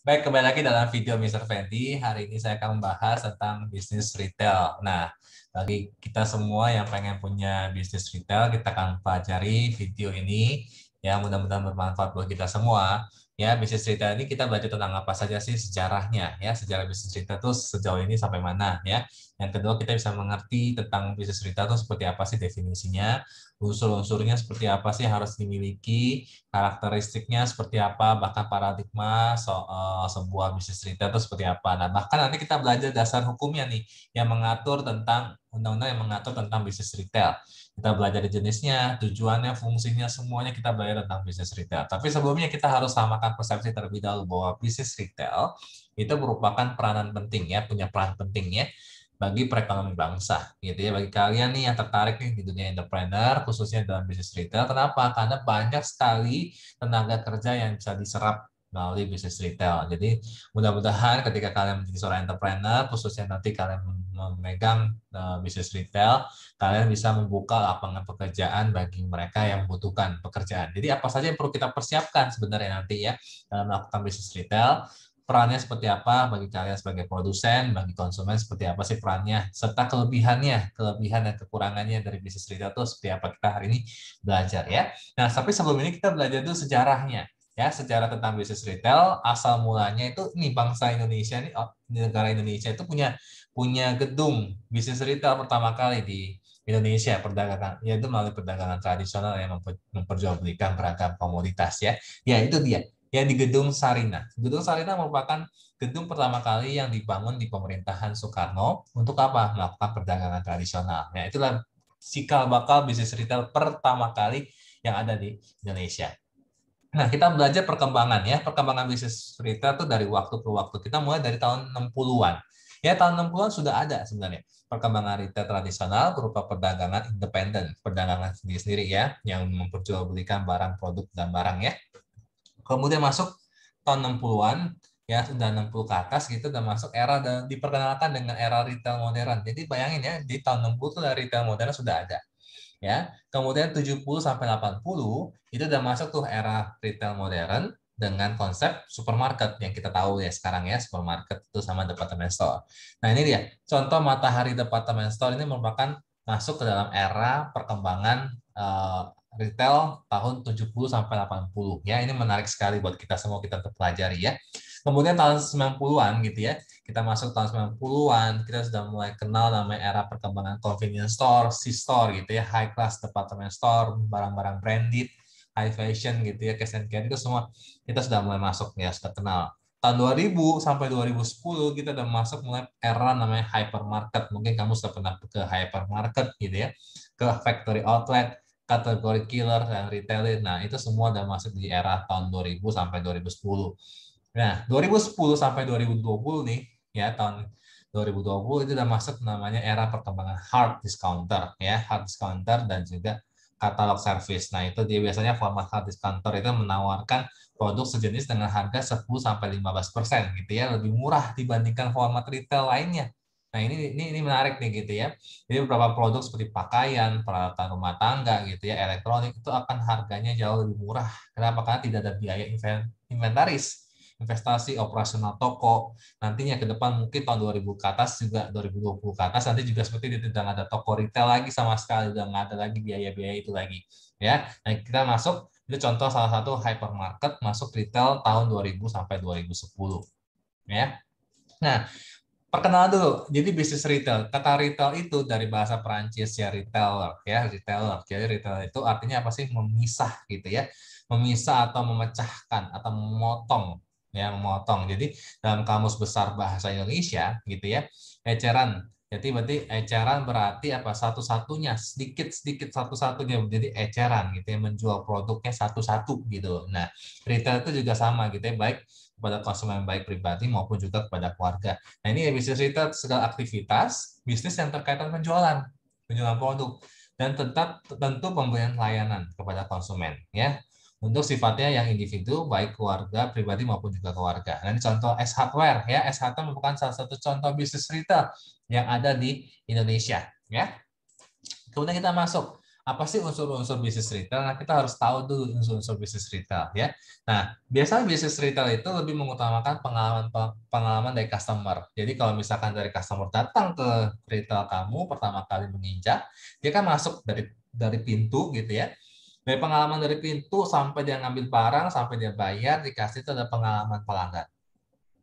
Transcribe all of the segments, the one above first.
Baik, kembali lagi dalam video Mr. Fendi. Hari ini saya akan membahas tentang bisnis retail. Nah, bagi kita semua yang pengen punya bisnis retail, kita akan pelajari video ini. Ya, mudah-mudahan bermanfaat buat kita semua ya bisnis cerita ini kita belajar tentang apa saja sih sejarahnya ya sejarah bisnis cerita itu sejauh ini sampai mana ya yang kedua kita bisa mengerti tentang bisnis cerita itu seperti apa sih definisinya unsur-unsurnya seperti apa sih harus dimiliki karakteristiknya seperti apa bahkan paradigma so, uh, sebuah bisnis cerita itu seperti apa nah bahkan nanti kita belajar dasar hukumnya nih yang mengatur tentang undang-undang yang mengatur tentang bisnis retail kita belajar jenisnya, tujuannya, fungsinya, semuanya kita belajar tentang bisnis retail. Tapi sebelumnya kita harus samakan persepsi terlebih dahulu bahwa bisnis retail itu merupakan peranan penting ya, punya peran penting ya bagi perekonomian bangsa gitu ya. Bagi kalian nih yang tertarik nih di dunia entrepreneur khususnya dalam bisnis retail, kenapa? Karena banyak sekali tenaga kerja yang bisa diserap melalui bisnis retail. Jadi mudah-mudahan ketika kalian menjadi seorang entrepreneur, khususnya nanti kalian memegang eh, bisnis retail, kalian bisa membuka lapangan pekerjaan bagi mereka yang membutuhkan pekerjaan. Jadi apa saja yang perlu kita persiapkan sebenarnya nanti ya dalam melakukan bisnis retail, perannya seperti apa bagi kalian sebagai produsen, bagi konsumen seperti apa sih perannya, serta kelebihannya, kelebihan dan kekurangannya dari bisnis retail itu seperti apa kita hari ini belajar ya. Nah, tapi sebelum ini kita belajar dulu sejarahnya ya secara tentang bisnis retail asal mulanya itu ini bangsa Indonesia ini oh, negara Indonesia itu punya punya gedung bisnis retail pertama kali di Indonesia perdagangan yaitu melalui perdagangan tradisional yang memperjualbelikan beragam komoditas ya ya itu dia ya di gedung Sarina gedung Sarina merupakan gedung pertama kali yang dibangun di pemerintahan Soekarno untuk apa melakukan perdagangan tradisional ya itulah sikal bakal bisnis retail pertama kali yang ada di Indonesia Nah, kita belajar perkembangan ya. Perkembangan bisnis retail itu dari waktu ke waktu. Kita mulai dari tahun 60-an. Ya, tahun 60-an sudah ada sebenarnya. Perkembangan retail tradisional berupa perdagangan independen, perdagangan sendiri-sendiri ya, yang memperjualbelikan barang, produk, dan barang ya. Kemudian masuk tahun 60-an, ya sudah 60 ke atas gitu dan masuk era dan diperkenalkan dengan era retail modern. Jadi bayangin ya di tahun 60 itu retail modern sudah ada ya. Kemudian 70 sampai 80 itu udah masuk tuh era retail modern dengan konsep supermarket yang kita tahu ya sekarang ya supermarket itu sama department store. Nah ini dia contoh matahari department store ini merupakan masuk ke dalam era perkembangan uh, retail tahun 70 sampai 80 ya. Ini menarik sekali buat kita semua kita pelajari ya kemudian tahun 90-an gitu ya kita masuk tahun 90-an kita sudah mulai kenal namanya era perkembangan convenience store, C store gitu ya high class department store, barang-barang branded, high fashion gitu ya cash and carry itu semua kita sudah mulai masuk ya sudah kenal tahun 2000 sampai 2010 kita sudah masuk mulai era namanya hypermarket. Mungkin kamu sudah pernah ke hypermarket gitu ya, ke factory outlet, kategori killer dan retailer. Nah, itu semua sudah masuk di era tahun 2000 sampai 2010. Nah, 2010 sampai 2020 nih, ya tahun 2020 itu sudah masuk namanya era perkembangan hard discounter, ya hard discounter dan juga katalog service. Nah, itu dia biasanya format hard discounter itu menawarkan produk sejenis dengan harga 10 sampai 15% gitu ya, lebih murah dibandingkan format retail lainnya. Nah, ini, ini ini menarik nih gitu ya. Jadi beberapa produk seperti pakaian, peralatan rumah tangga gitu ya, elektronik itu akan harganya jauh lebih murah. Kenapa? Karena tidak ada biaya inventaris investasi operasional toko. Nantinya ke depan mungkin tahun 2000 ke atas juga 2020 ke atas nanti juga seperti itu tidak ada toko retail lagi sama sekali, udah nggak ada lagi biaya-biaya itu lagi. Ya, nah, kita masuk itu contoh salah satu hypermarket masuk retail tahun 2000 sampai 2010. Ya. Nah, perkenalan dulu. Jadi bisnis retail. Kata retail itu dari bahasa Perancis ya retailer ya retailer. Jadi retail itu artinya apa sih? Memisah gitu ya. Memisah atau memecahkan atau memotong ya memotong. Jadi dalam kamus besar bahasa Indonesia gitu ya, eceran. Jadi berarti eceran berarti apa satu-satunya sedikit-sedikit satu-satunya menjadi eceran gitu ya menjual produknya satu-satu gitu. Nah, retail itu juga sama gitu ya baik kepada konsumen baik pribadi maupun juga kepada keluarga. Nah, ini ya bisnis retail segala aktivitas bisnis yang terkaitan penjualan, penjualan produk dan tetap tentu pemberian layanan kepada konsumen ya untuk sifatnya yang individu, baik keluarga, pribadi maupun juga keluarga. Nah, ini contoh S Hardware ya. S Hardware merupakan salah satu contoh bisnis retail yang ada di Indonesia ya. Kemudian kita masuk apa sih unsur-unsur bisnis retail? Nah, kita harus tahu dulu unsur-unsur bisnis retail ya. Nah, biasanya bisnis retail itu lebih mengutamakan pengalaman pengalaman dari customer. Jadi kalau misalkan dari customer datang ke retail kamu pertama kali menginjak, dia kan masuk dari dari pintu gitu ya dari pengalaman dari pintu sampai dia ngambil barang sampai dia bayar dikasih itu ada pengalaman pelanggan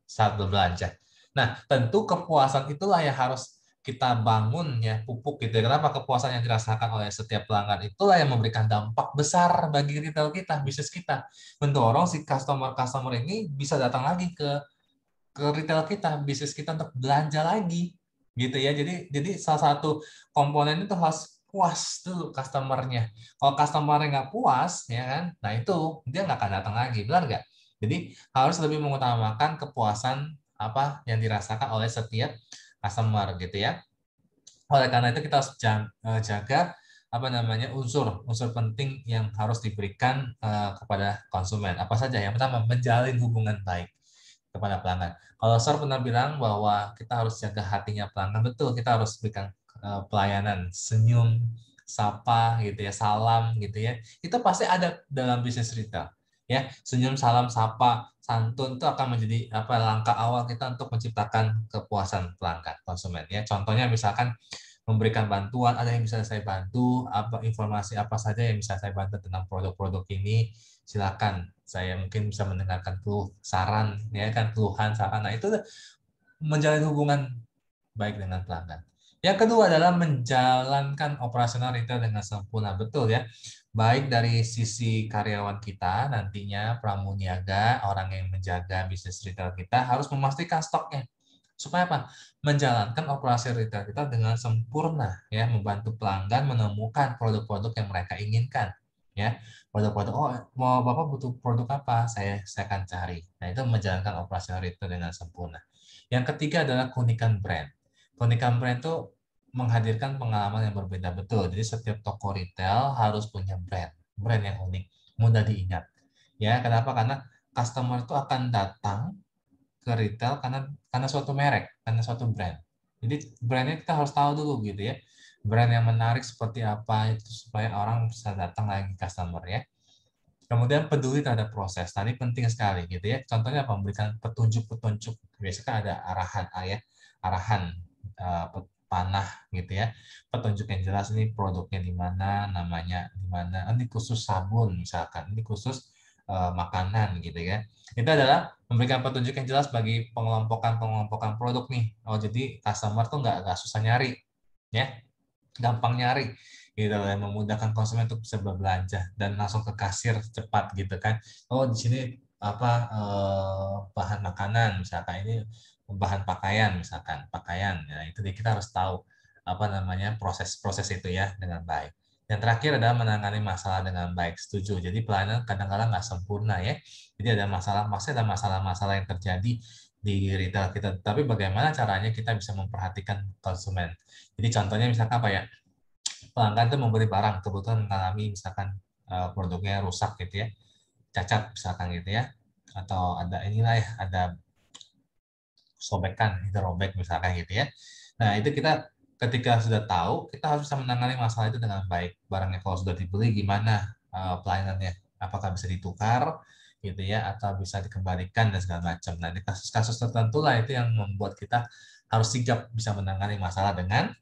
saat berbelanja. Nah tentu kepuasan itulah yang harus kita bangun ya pupuk gitu. Ya. Kenapa kepuasan yang dirasakan oleh setiap pelanggan itulah yang memberikan dampak besar bagi retail kita, bisnis kita, mendorong si customer-customer ini bisa datang lagi ke ke retail kita, bisnis kita untuk belanja lagi gitu ya. Jadi jadi salah satu komponen itu harus puas dulu customernya. Kalau customernya nggak puas, ya kan, nah itu dia nggak akan datang lagi, benar nggak? Jadi harus lebih mengutamakan kepuasan apa yang dirasakan oleh setiap customer gitu ya. Oleh karena itu kita harus e, jaga apa namanya unsur unsur penting yang harus diberikan e, kepada konsumen. Apa saja? Yang pertama menjalin hubungan baik kepada pelanggan. Kalau Sir pernah bilang bahwa kita harus jaga hatinya pelanggan, betul kita harus berikan Eh, pelayanan senyum sapa gitu ya salam gitu ya itu pasti ada dalam bisnis retail ya senyum salam sapa santun itu akan menjadi apa langkah awal kita untuk menciptakan kepuasan pelanggan konsumen ya contohnya misalkan memberikan bantuan ada yang bisa saya bantu apa informasi apa saja yang bisa saya bantu tentang produk-produk ini silakan saya mungkin bisa mendengarkan keluh saran ya kan keluhan saran nah itu menjalin hubungan baik dengan pelanggan yang kedua adalah menjalankan operasional retail dengan sempurna. Betul ya. Baik dari sisi karyawan kita nantinya pramuniaga, orang yang menjaga bisnis retail kita harus memastikan stoknya supaya apa? Menjalankan operasi retail kita dengan sempurna ya, membantu pelanggan menemukan produk-produk yang mereka inginkan ya. Produk-produk oh mau Bapak butuh produk apa? Saya saya akan cari. Nah, itu menjalankan operasi retail dengan sempurna. Yang ketiga adalah keunikan brand Tony brand itu menghadirkan pengalaman yang berbeda betul. Jadi setiap toko retail harus punya brand, brand yang unik, mudah diingat. Ya, kenapa? Karena customer itu akan datang ke retail karena karena suatu merek, karena suatu brand. Jadi brandnya kita harus tahu dulu gitu ya. Brand yang menarik seperti apa itu supaya orang bisa datang lagi customer ya. Kemudian peduli terhadap proses. Tadi penting sekali gitu ya. Contohnya apa? Memberikan petunjuk-petunjuk. Biasanya kan ada arahan ayah, ya, arahan uh, eh, panah gitu ya petunjuk yang jelas ini produknya di mana namanya di mana oh, ini khusus sabun misalkan ini khusus uh, makanan gitu ya itu adalah memberikan petunjuk yang jelas bagi pengelompokan pengelompokan produk nih oh jadi customer tuh nggak nggak susah nyari ya gampang nyari gitu ya memudahkan konsumen untuk bisa berbelanja dan langsung ke kasir cepat gitu kan oh di sini apa eh, bahan makanan misalkan ini bahan pakaian misalkan pakaian ya itu kita harus tahu apa namanya proses-proses itu ya dengan baik yang terakhir adalah menangani masalah dengan baik. Setuju. Jadi pelayanan kadang-kadang nggak sempurna ya. Jadi ada masalah, pasti ada masalah-masalah yang terjadi di retail kita. Tapi bagaimana caranya kita bisa memperhatikan konsumen? Jadi contohnya misalkan apa ya? Pelanggan itu memberi barang kebetulan mengalami misalkan eh, produknya rusak gitu ya, cacat misalkan gitu ya, atau ada inilah ya, ada sobekan, itu robek misalkan gitu ya. Nah itu kita ketika sudah tahu, kita harus bisa menangani masalah itu dengan baik. Barangnya kalau sudah dibeli gimana uh, pelayanannya? Apakah bisa ditukar gitu ya atau bisa dikembalikan dan segala macam. Nah, di kasus-kasus tertentu lah itu yang membuat kita harus sigap bisa menangani masalah dengan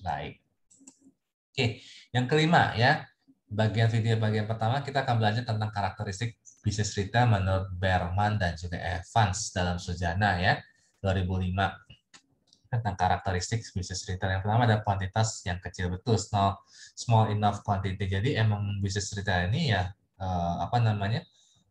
baik. Oke, yang kelima ya, bagian video bagian pertama kita akan belajar tentang karakteristik bisnis retail menurut Berman dan juga Evans dalam sejana ya. 2005 tentang karakteristik bisnis retail. Yang pertama ada kuantitas yang kecil betul, small, small enough quantity. Jadi emang bisnis retail ini ya uh, apa namanya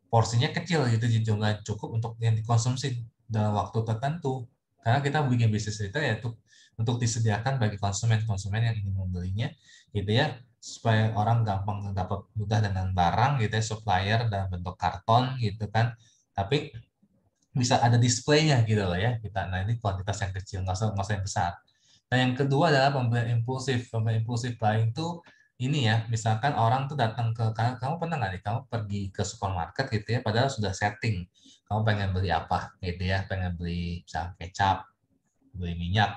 porsinya kecil gitu jumlah cukup untuk yang dikonsumsi dalam waktu tertentu. Karena kita bikin bisnis retail ya untuk untuk disediakan bagi konsumen-konsumen yang ingin membelinya, gitu ya supaya orang gampang dapat mudah dengan barang gitu ya supplier dalam bentuk karton gitu kan tapi bisa ada displaynya gitu loh ya kita nah ini kuantitas yang kecil nggak usah nggak usah yang besar nah yang kedua adalah pembelian impulsif pembelian impulsif lain itu ini ya misalkan orang tuh datang ke kamu pernah nggak nih kamu pergi ke supermarket gitu ya padahal sudah setting kamu pengen beli apa gitu ya pengen beli misalnya kecap beli minyak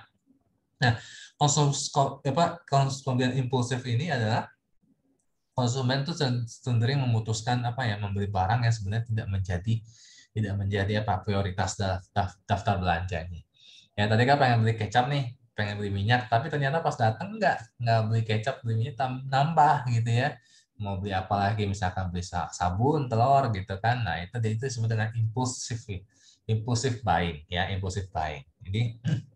nah konsumsi apa konsumsi pembelian impulsif ini adalah konsumen tuh cenderung memutuskan apa ya membeli barang yang sebenarnya tidak menjadi tidak menjadi apa prioritas daftar belanjanya. Ya tadi kan pengen beli kecap nih, pengen beli minyak, tapi ternyata pas datang nggak nggak beli kecap, beli minyak nambah gitu ya. Mau beli apa lagi, misalkan beli sabun, telur gitu kan. Nah itu itu disebut dengan impulsif, impulsif buying ya, impulsif buying. Jadi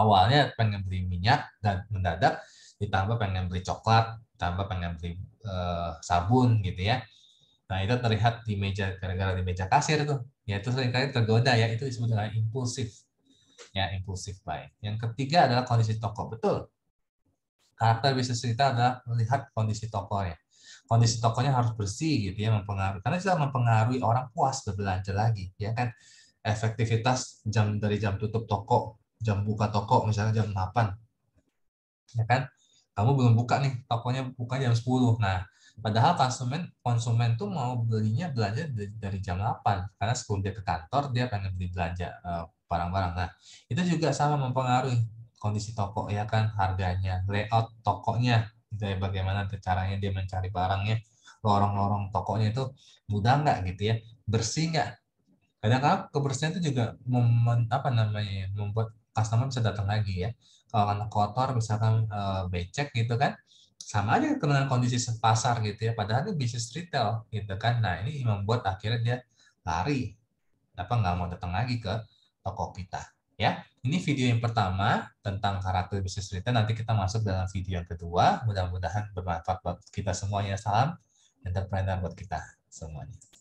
awalnya pengen beli minyak dan mendadak ditambah pengen beli coklat, tambah pengen beli uh, sabun gitu ya Nah, itu terlihat di meja gara-gara di meja kasir tuh. Ya, itu seringkali tergoda ya, itu disebut dengan impulsif. Ya, impulsif baik. Yang ketiga adalah kondisi toko. Betul. Karakter bisnis kita adalah melihat kondisi tokonya. Kondisi tokonya harus bersih gitu ya, mempengaruhi. Karena itu mempengaruhi orang puas berbelanja lagi, ya kan? Efektivitas jam dari jam tutup toko, jam buka toko misalnya jam 8. Ya kan? Kamu belum buka nih, tokonya buka jam 10. Nah, Padahal konsumen konsumen tuh mau belinya belanja dari jam 8 karena sebelum dia ke kantor dia pengen beli belanja eh, barang-barang. Uh, nah, itu juga sama mempengaruhi kondisi toko ya kan, harganya, layout tokonya, dari gitu ya. bagaimana caranya dia mencari barangnya, lorong-lorong tokonya itu mudah nggak gitu ya, bersih nggak. Kadang-kadang kebersihan itu juga mem apa namanya ya, membuat customer bisa datang lagi ya. Kalau kotor misalkan eh, becek gitu kan, sama aja dengan kondisi pasar gitu ya padahal itu bisnis retail gitu kan nah ini membuat akhirnya dia lari apa nggak mau datang lagi ke toko kita ya ini video yang pertama tentang karakter bisnis retail nanti kita masuk dalam video yang kedua mudah-mudahan bermanfaat buat kita semuanya salam entrepreneur buat kita semuanya